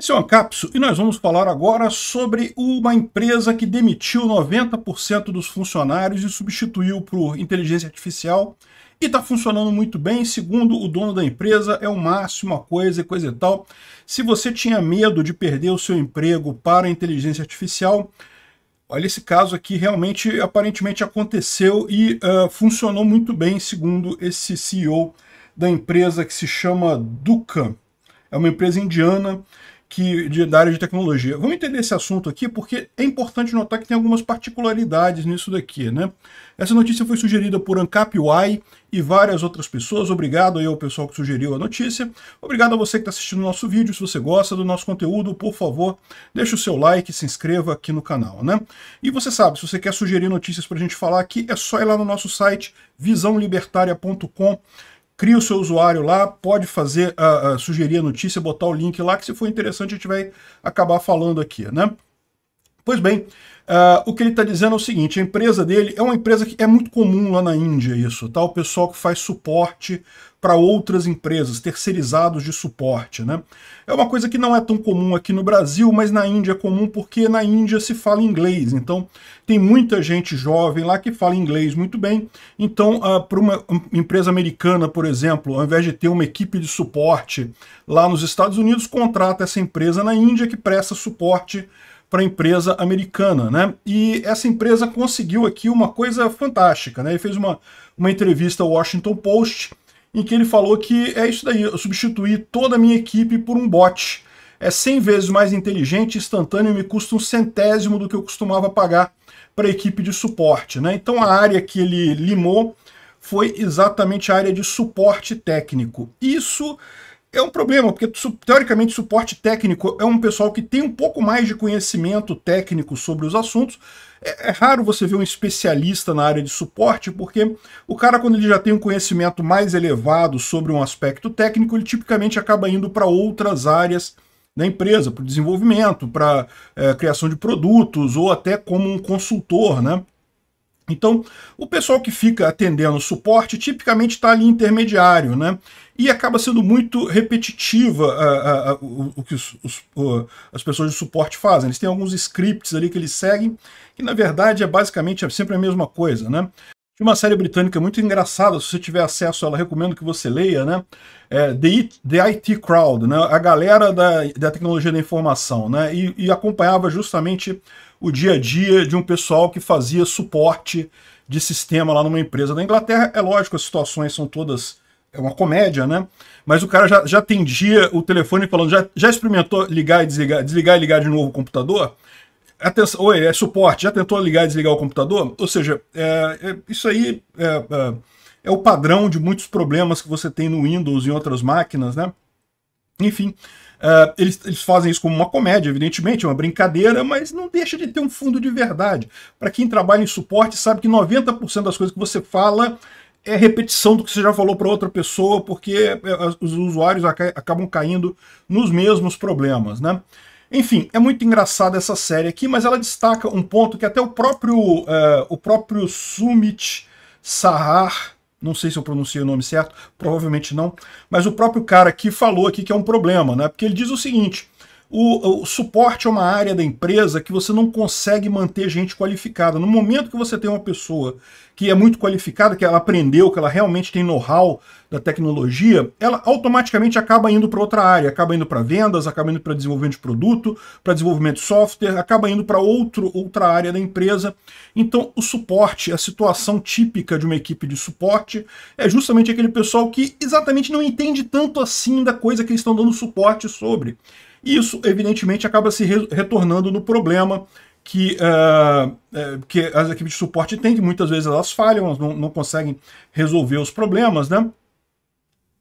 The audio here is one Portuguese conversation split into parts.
Esse é o Ancapso e nós vamos falar agora sobre uma empresa que demitiu 90% dos funcionários e substituiu por inteligência artificial e está funcionando muito bem, segundo o dono da empresa, é o máximo, uma coisa e coisa e tal. Se você tinha medo de perder o seu emprego para a inteligência artificial, olha esse caso aqui, realmente, aparentemente aconteceu e uh, funcionou muito bem, segundo esse CEO da empresa que se chama Duca. É uma empresa indiana que, de, da área de tecnologia. Vamos entender esse assunto aqui porque é importante notar que tem algumas particularidades nisso daqui, né? Essa notícia foi sugerida por AncapY e várias outras pessoas. Obrigado aí ao pessoal que sugeriu a notícia. Obrigado a você que está assistindo o nosso vídeo. Se você gosta do nosso conteúdo, por favor, deixe o seu like, se inscreva aqui no canal, né? E você sabe, se você quer sugerir notícias para a gente falar aqui, é só ir lá no nosso site visãolibertaria.com cria o seu usuário lá, pode fazer, uh, uh, sugerir a notícia, botar o link lá, que se for interessante a gente vai acabar falando aqui, né? Pois bem, uh, o que ele está dizendo é o seguinte, a empresa dele é uma empresa que é muito comum lá na Índia isso, tá? o pessoal que faz suporte para outras empresas, terceirizados de suporte. Né? É uma coisa que não é tão comum aqui no Brasil, mas na Índia é comum porque na Índia se fala inglês. Então, tem muita gente jovem lá que fala inglês muito bem. Então, uh, ah, para uma empresa americana, por exemplo, ao invés de ter uma equipe de suporte lá nos Estados Unidos, contrata essa empresa na Índia que presta suporte para a empresa americana, né? E essa empresa conseguiu aqui uma coisa fantástica, né? Ele fez uma, uma entrevista ao Washington Post em que ele falou que é isso daí, eu substituí toda a minha equipe por um bot. É 100 vezes mais inteligente, instantâneo, me custa um centésimo do que eu costumava pagar para a equipe de suporte. Né? Então a área que ele limou foi exatamente a área de suporte técnico. Isso é um problema, porque teoricamente suporte técnico é um pessoal que tem um pouco mais de conhecimento técnico sobre os assuntos. É, é, raro você ver um especialista na área de suporte, porque o cara, quando ele já tem um conhecimento mais elevado sobre um aspecto técnico, ele tipicamente acaba indo para outras áreas da empresa, para o desenvolvimento, para é, eh, criação de produtos ou até como um consultor, né? Então, o pessoal que fica atendendo o suporte tipicamente está ali intermediário, né? E acaba sendo muito repetitiva ah, ah, ah, o, o, que os, os, as pessoas de suporte fazem. Eles têm alguns scripts ali que eles seguem, que na verdade é basicamente sempre a mesma coisa, né? uma série britânica muito engraçada, se você tiver acesso a ela, recomendo que você leia, né? É, The, It, The IT Crowd, né? a galera da, da tecnologia da informação, né? E, e acompanhava justamente o dia a dia de um pessoal que fazia suporte de sistema lá numa empresa da Inglaterra. É lógico, as situações são todas é uma comédia, né? Mas o cara já, já atendia o telefone falando, já, já experimentou ligar e desligar, desligar e ligar de novo o computador? Atenção, oi, é suporte, já tentou ligar e desligar o computador? Ou seja, é, é, isso aí é, é, é o padrão de muitos problemas que você tem no Windows e em outras máquinas, né? Enfim, uh, eles, eles fazem isso como uma comédia, evidentemente, é uma brincadeira, mas não deixa de ter um fundo de verdade. Para quem trabalha em suporte, sabe que 90% das coisas que você fala é repetição do que você já falou para outra pessoa, porque eh, os usuários acabam caindo nos mesmos problemas, né? Enfim, é muito engraçada essa série aqui, mas ela destaca um ponto que até o próprio, uh, o próprio Sumit Sahar não sei se eu pronunciei o nome certo, provavelmente não. Mas o próprio cara que falou aqui que é um problema, né? Porque ele diz o seguinte: o, o, suporte é uma área da empresa que você não consegue manter gente qualificada. No momento que você tem uma pessoa que é muito qualificada, que ela aprendeu, que ela realmente tem know-how da tecnologia, ela automaticamente acaba indo para outra área, acaba indo para vendas, acaba indo para desenvolvimento de produto, para desenvolvimento de software, acaba indo para outra área da empresa. Então, o suporte, a situação típica de uma equipe de suporte é justamente aquele pessoal que exatamente não entende tanto assim da coisa que eles estão dando suporte sobre. E isso, evidentemente, acaba se re retornando no problema que, eh, eh, que as equipes de suporte têm, que muitas vezes elas falham, elas não, não conseguem resolver os problemas, né?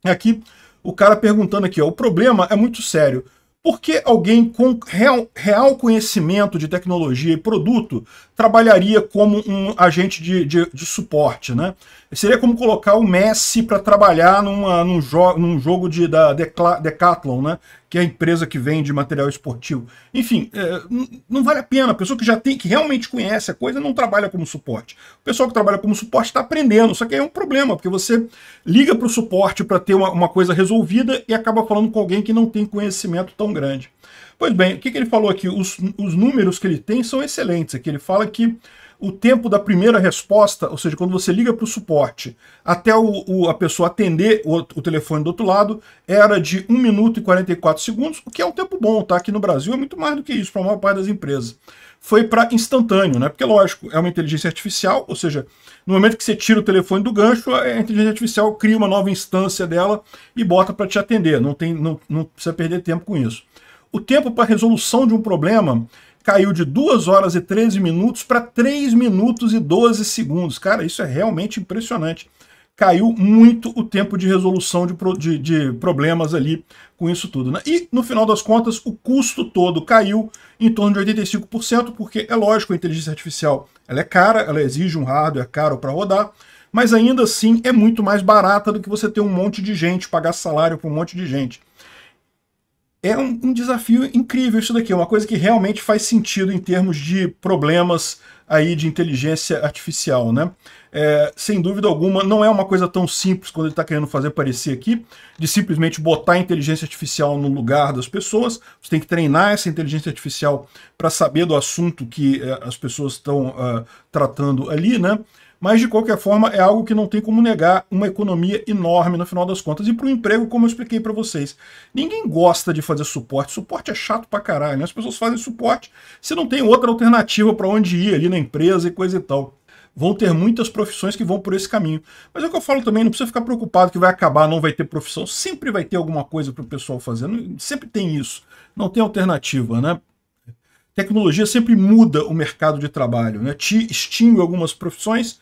Aqui, o cara perguntando aqui, ó, o problema é muito sério. Por que alguém com real, real, conhecimento de tecnologia e produto trabalharia como um agente de, de, de suporte, né? Seria como colocar o Messi para trabalhar numa, num, jo num jogo de, da Decathlon, né? Que é a empresa que vende material esportivo. Enfim, é, não vale a pena. A pessoa que já tem, que realmente conhece a coisa, não trabalha como suporte. O pessoal que trabalha como suporte está aprendendo, só que aí é um problema, porque você liga para o suporte para ter uma, uma coisa resolvida e acaba falando com alguém que não tem conhecimento tão grande. Pois bem, o que, que ele falou aqui? Os, os números que ele tem são excelentes. Aqui ele fala que o tempo da primeira resposta, ou seja, quando você liga para o suporte, até o, o, a pessoa atender o, o, telefone do outro lado, era de 1 minuto e 44 segundos, o que é um tempo bom, tá? Aqui no Brasil é muito mais do que isso para a maior parte das empresas. Foi para instantâneo, né? Porque, lógico, é uma inteligência artificial, ou seja, no momento que você tira o telefone do gancho, a inteligência artificial cria uma nova instância dela e bota para te atender. Não, tem, não, não precisa perder tempo com isso. O tempo para resolução de um problema caiu de 2 horas e 13 minutos para 3 minutos e 12 segundos. Cara, isso é realmente impressionante. Caiu muito o tempo de resolução de, de, de problemas ali com isso tudo. Né? E, no final das contas, o custo todo caiu em torno de 85%, porque, é lógico, a inteligência artificial ela é cara, ela exige um hardware caro para rodar, mas ainda assim é muito mais barata do que você ter um monte de gente, pagar salário para um monte de gente é um, um, desafio incrível isso daqui, é uma coisa que realmente faz sentido em termos de problemas aí de inteligência artificial, né? É, sem dúvida alguma, não é uma coisa tão simples quando ele está querendo fazer parecer aqui, de simplesmente botar a inteligência artificial no lugar das pessoas. Você tem que treinar essa inteligência artificial para saber do assunto que é, as pessoas estão uh, ah, tratando ali, né? Mas, de qualquer forma, é algo que não tem como negar uma economia enorme no final das contas. E para o emprego, como eu expliquei para vocês, ninguém gosta de fazer suporte. Suporte é chato para caralho. Né? As pessoas fazem suporte se não tem outra alternativa para onde ir ali na empresa e coisa e tal vão ter muitas profissões que vão por esse caminho. Mas é o que eu falo também, não precisa ficar preocupado que vai acabar, não vai ter profissão. Sempre vai ter alguma coisa para o pessoal fazer. Sempre tem isso. Não tem alternativa, né? Tecnologia sempre muda o mercado de trabalho, né? Te extingue algumas profissões,